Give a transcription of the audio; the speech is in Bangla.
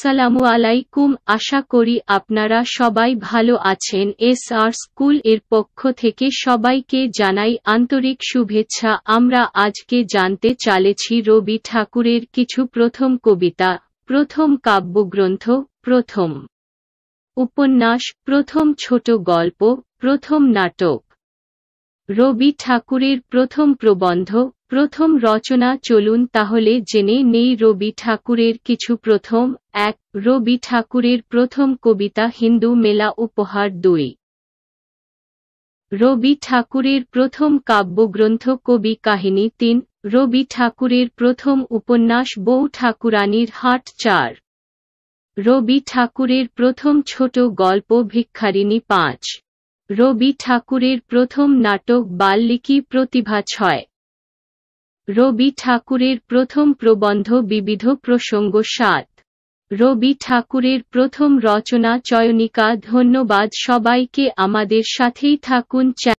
আসসালামু আলাইকুম আশা করি আপনারা সবাই ভালো আছেন এস আর স্কুল এর পক্ষ থেকে সবাইকে জানাই আন্তরিক শুভেচ্ছা আমরা আজকে জানতে চালেছি রবি ঠাকুরের কিছু প্রথম কবিতা প্রথম কাব্যগ্রন্থ প্রথম উপন্যাস প্রথম ছোট গল্প প্রথম নাটক রবি ঠাকুরের প্রথম প্রবন্ধ প্রথম রচনা চলুন তাহলে জেনে নেই রবি ঠাকুরের কিছু প্রথম এক রবি ঠাকুরের প্রথম কবিতা হিন্দু মেলা উপহার দুই রবি ঠাকুরের প্রথম কাব্যগ্রন্থ কবি কাহিনী তিন রবি ঠাকুরের প্রথম উপন্যাস বউ ঠাকুরানীর হাট চার রবি ঠাকুরের প্রথম ছোট গল্প ভিক্ষারিণী পাঁচ রবি ঠাকুরের প্রথম নাটক বাল্মীকি প্রতিভা ছয় রবি ঠাকুরের প্রথম প্রবন্ধ বিবিধ প্রসঙ্গ সাত রবি ঠাকুরের প্রথম রচনা চয়নিকা ধন্যবাদ সবাইকে আমাদের সাথেই থাকুন